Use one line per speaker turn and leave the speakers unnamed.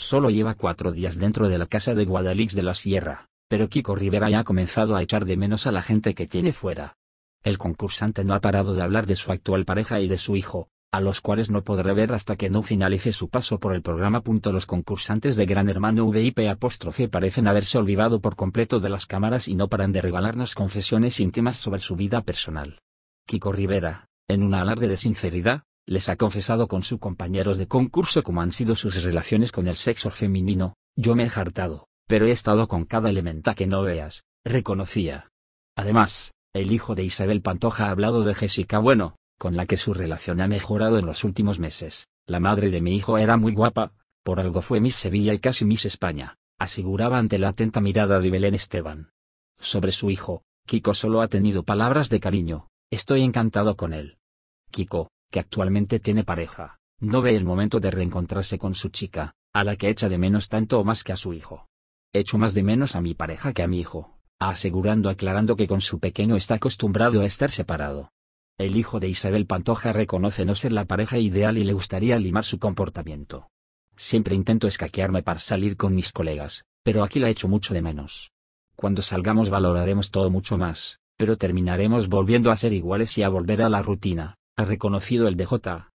Solo lleva cuatro días dentro de la casa de Guadalix de la Sierra, pero Kiko Rivera ya ha comenzado a echar de menos a la gente que tiene fuera. El concursante no ha parado de hablar de su actual pareja y de su hijo, a los cuales no podrá ver hasta que no finalice su paso por el programa. Los concursantes de Gran Hermano VIP apóstrofe parecen haberse olvidado por completo de las cámaras y no paran de regalarnos confesiones íntimas sobre su vida personal. Kiko Rivera, en un alarde de sinceridad, les ha confesado con sus compañeros de concurso cómo han sido sus relaciones con el sexo femenino, yo me he hartado, pero he estado con cada elementa que no veas, reconocía. Además, el hijo de Isabel Pantoja ha hablado de Jessica Bueno, con la que su relación ha mejorado en los últimos meses. La madre de mi hijo era muy guapa, por algo fue Miss Sevilla y casi Miss España, aseguraba ante la atenta mirada de Belén Esteban. Sobre su hijo, Kiko solo ha tenido palabras de cariño, estoy encantado con él. Kiko, que actualmente tiene pareja, no ve el momento de reencontrarse con su chica, a la que echa de menos tanto o más que a su hijo. Echo más de menos a mi pareja que a mi hijo, asegurando aclarando que con su pequeño está acostumbrado a estar separado. El hijo de Isabel Pantoja reconoce no ser la pareja ideal y le gustaría limar su comportamiento. Siempre intento escaquearme para salir con mis colegas, pero aquí la echo mucho de menos. Cuando salgamos valoraremos todo mucho más, pero terminaremos volviendo a ser iguales y a volver a la rutina, ha reconocido el Dj.